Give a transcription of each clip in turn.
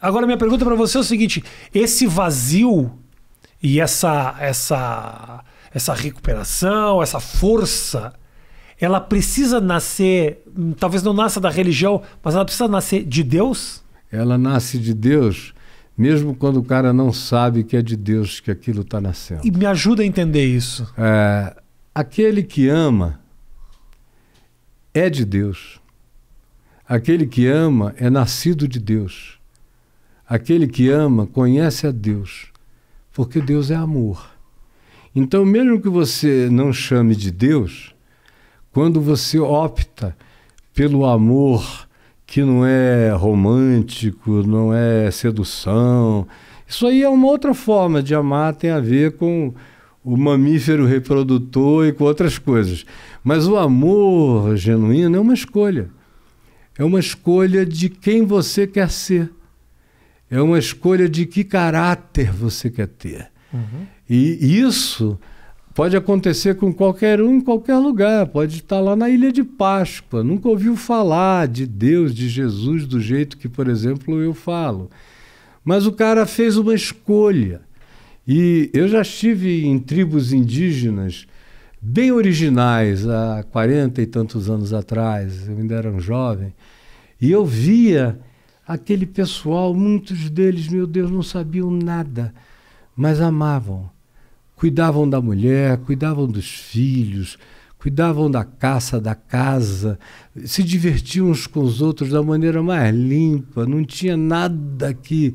Agora, minha pergunta para você é o seguinte: esse vazio e essa, essa, essa recuperação, essa força, ela precisa nascer, talvez não nasça da religião, mas ela precisa nascer de Deus? Ela nasce de Deus, mesmo quando o cara não sabe que é de Deus que aquilo está nascendo. E me ajuda a entender isso. É, aquele que ama é de Deus. Aquele que ama é nascido de Deus. Aquele que ama conhece a Deus, porque Deus é amor. Então, mesmo que você não chame de Deus, quando você opta pelo amor que não é romântico, não é sedução, isso aí é uma outra forma de amar, tem a ver com o mamífero reprodutor e com outras coisas. Mas o amor genuíno é uma escolha. É uma escolha de quem você quer ser. É uma escolha de que caráter você quer ter. Uhum. E isso pode acontecer com qualquer um em qualquer lugar. Pode estar lá na Ilha de Páscoa, nunca ouviu falar de Deus, de Jesus, do jeito que, por exemplo, eu falo. Mas o cara fez uma escolha. E eu já estive em tribos indígenas bem originais há 40 e tantos anos atrás, eu ainda era um jovem, e eu via aquele pessoal, muitos deles, meu Deus, não sabiam nada, mas amavam. Cuidavam da mulher, cuidavam dos filhos, cuidavam da caça, da casa, se divertiam uns com os outros da maneira mais limpa, não tinha nada que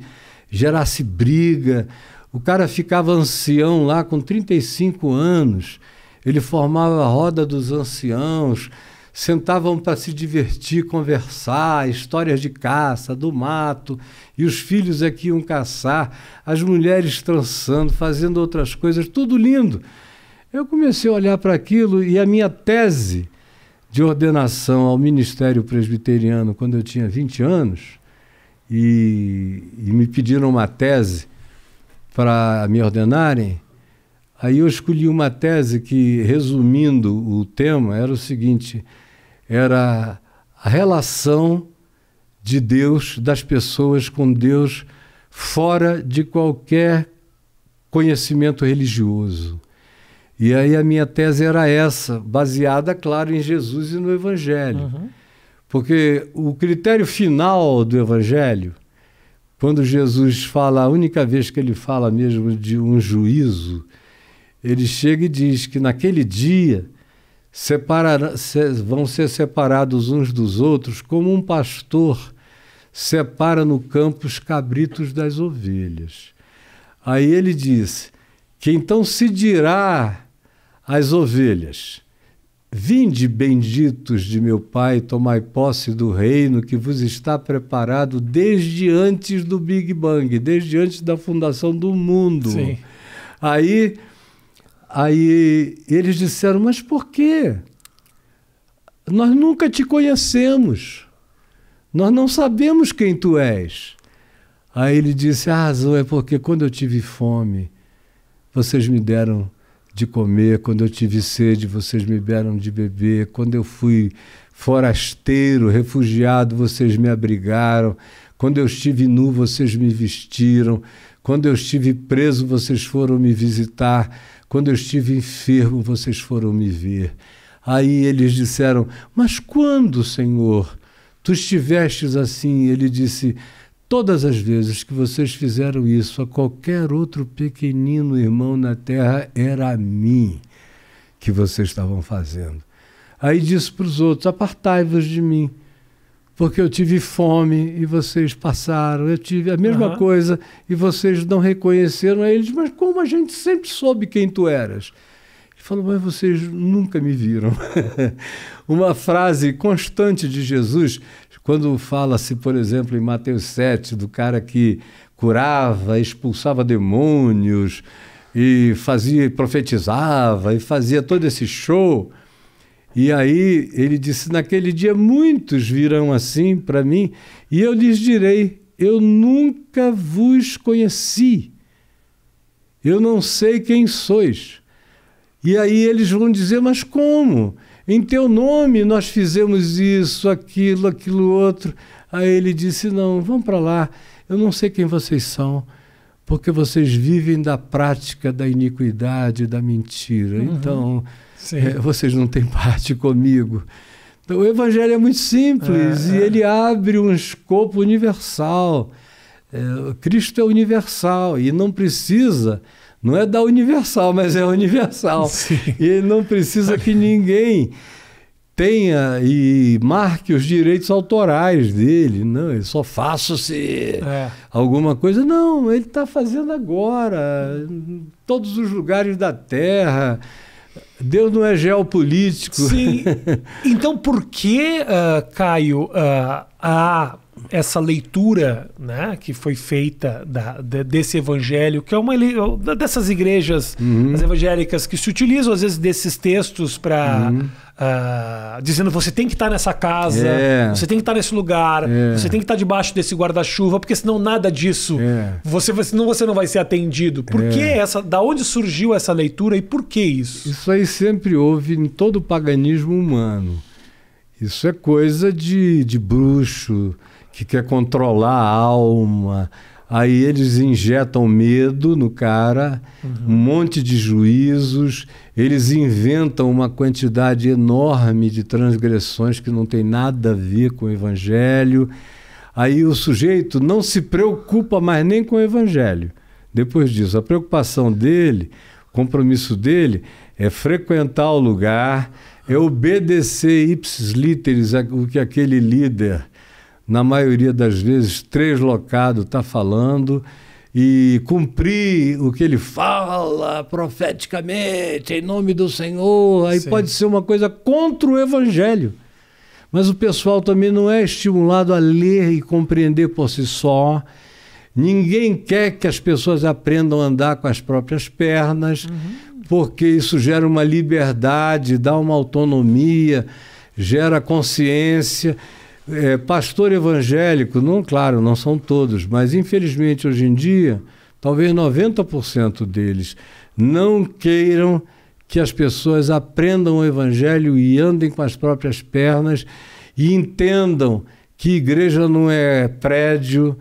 gerasse briga. O cara ficava ancião lá com 35 anos, ele formava a roda dos anciãos, sentavam para se divertir, conversar, histórias de caça, do mato, e os filhos aqui é iam caçar, as mulheres trançando, fazendo outras coisas, tudo lindo. Eu comecei a olhar para aquilo e a minha tese de ordenação ao ministério presbiteriano quando eu tinha 20 anos, e, e me pediram uma tese para me ordenarem. Aí eu escolhi uma tese que, resumindo o tema, era o seguinte: era a relação de Deus, das pessoas com Deus, fora de qualquer conhecimento religioso. E aí a minha tese era essa, baseada, claro, em Jesus e no Evangelho. Uhum. Porque o critério final do Evangelho, quando Jesus fala, a única vez que ele fala mesmo de um juízo, ele chega e diz que naquele dia separar, se, vão ser separados uns dos outros, como um pastor separa no campo os cabritos das ovelhas. Aí ele disse: que então se dirá às ovelhas: Vinde, benditos de meu Pai, tomai posse do reino que vos está preparado desde antes do Big Bang, desde antes da fundação do mundo. Sim. Aí Aí eles disseram: Mas por quê? Nós nunca te conhecemos. Nós não sabemos quem tu és. Aí ele disse: A ah, razão é porque quando eu tive fome, vocês me deram de comer, quando eu tive sede, vocês me deram de beber, quando eu fui forasteiro, refugiado, vocês me abrigaram, quando eu estive nu, vocês me vestiram, quando eu estive preso, vocês foram me visitar. Quando eu estive enfermo, vocês foram me ver. Aí eles disseram: Mas quando, Senhor? Tu estivestes assim? Ele disse: Todas as vezes que vocês fizeram isso a qualquer outro pequenino irmão na terra, era a mim que vocês estavam fazendo. Aí disse para os outros: Apartai-vos de mim porque eu tive fome e vocês passaram, eu tive a mesma uhum. coisa e vocês não reconheceram. eles, mas como a gente sempre soube quem tu eras? Ele falou, mas vocês nunca me viram. Uma frase constante de Jesus, quando fala-se, por exemplo, em Mateus 7, do cara que curava, expulsava demônios e fazia, profetizava e fazia todo esse show. E aí ele disse: Naquele dia muitos virão assim para mim, e eu lhes direi: Eu nunca vos conheci. Eu não sei quem sois. E aí eles vão dizer: Mas como? Em teu nome nós fizemos isso, aquilo, aquilo outro. Aí ele disse: Não, vão para lá. Eu não sei quem vocês são, porque vocês vivem da prática da iniquidade, da mentira. Uhum. Então é, vocês não têm parte comigo. Então, o evangelho é muito simples é, e é. ele abre um escopo universal. É, Cristo é universal e não precisa, não é da universal, mas é universal. Sim. E não precisa que ninguém tenha e marque os direitos autorais dele. Não, ele só faço se é. alguma coisa. Não, ele está fazendo agora, em todos os lugares da terra. Deus não é geopolítico. Sim. Então, por que, uh, Caio, uh, há essa leitura né, que foi feita da, de, desse evangelho, que é uma dessas igrejas uhum. evangélicas que se utilizam, às vezes, desses textos para. Uhum uh, dizendo você tem que estar tá nessa casa, é. você tem que estar tá nesse lugar, é. você tem que estar tá debaixo desse guarda-chuva, porque senão nada disso, é. você, senão você não vai ser atendido. Por é. que essa, da onde surgiu essa leitura e por que isso? Isso aí sempre houve em todo o paganismo humano. Isso é coisa de, de bruxo que quer controlar a alma Aí eles injetam medo no cara, uhum. um monte de juízos, eles inventam uma quantidade enorme de transgressões que não tem nada a ver com o evangelho. Aí o sujeito não se preocupa mais nem com o evangelho. Depois disso, a preocupação dele, o compromisso dele é frequentar o lugar, é obedecer ipsis literis o que aquele líder na maioria das vezes, três locados está falando e cumprir o que ele fala profeticamente, em nome do Senhor, aí Sim. pode ser uma coisa contra o Evangelho. Mas o pessoal também não é estimulado a ler e compreender por si só. Ninguém quer que as pessoas aprendam a andar com as próprias pernas, uhum. porque isso gera uma liberdade, dá uma autonomia, gera consciência. É, pastor evangélico, não, claro, não são todos, mas infelizmente hoje em dia, talvez 90% deles não queiram que as pessoas aprendam o evangelho e andem com as próprias pernas e entendam que igreja não é prédio,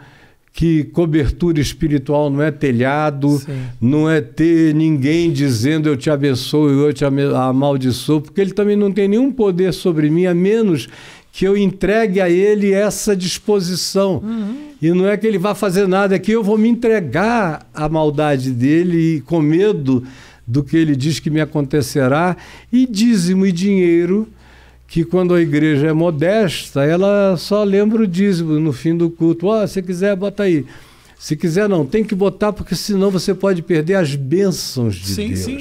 que cobertura espiritual não é telhado, Sim. não é ter ninguém dizendo eu te abençoo e eu te amaldiçoo, porque ele também não tem nenhum poder sobre mim, a menos que eu entregue a ele essa disposição. Uhum. E não é que ele vá fazer nada, é que eu vou me entregar à maldade dele e com medo do que ele diz que me acontecerá. E dízimo e dinheiro, que quando a igreja é modesta, ela só lembra o dízimo no fim do culto. Ó, oh, se quiser, bota aí. Se quiser, não, tem que botar, porque senão você pode perder as bênçãos de sim, Deus. Sim.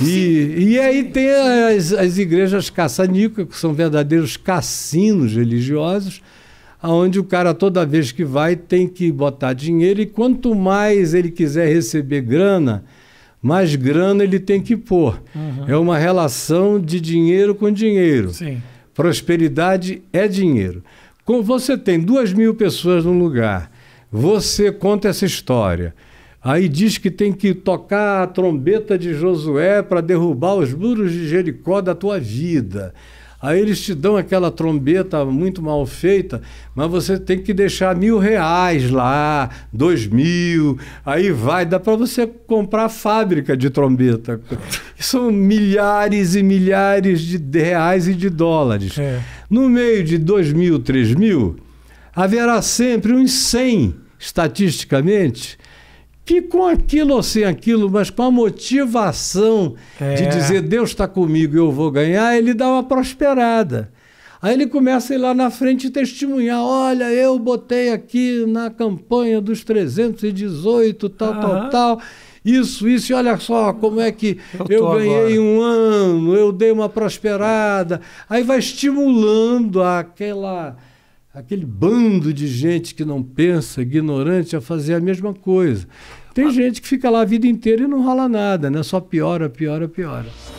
E, e aí tem as, as igrejas caçanica, que são verdadeiros cassinos religiosos, aonde o cara toda vez que vai tem que botar dinheiro e quanto mais ele quiser receber grana, mais grana ele tem que pôr. Uhum. É uma relação de dinheiro com dinheiro. Sim. Prosperidade é dinheiro. Como você tem duas mil pessoas num lugar, você conta essa história. Aí diz que tem que tocar a trombeta de Josué para derrubar os muros de Jericó da tua vida. Aí eles te dão aquela trombeta muito mal feita, mas você tem que deixar mil reais lá, dois mil, aí vai, dá para você comprar fábrica de trombeta. São milhares e milhares de reais e de dólares. É. No meio de dois mil, três mil, haverá sempre uns cem, estatisticamente, que com aquilo ou sem aquilo, mas com a motivação é. de dizer Deus está comigo e eu vou ganhar, ele dá uma prosperada. Aí ele começa a ir lá na frente e testemunhar: olha, eu botei aqui na campanha dos 318, tal, tal, tal. Isso, isso, e olha só como é que eu, eu ganhei agora. um ano, eu dei uma prosperada. Aí vai estimulando aquela aquele bando de gente que não pensa, ignorante, a fazer a mesma coisa. Tem ah. gente que fica lá a vida inteira e não rola nada, né? Só piora, piora, piora.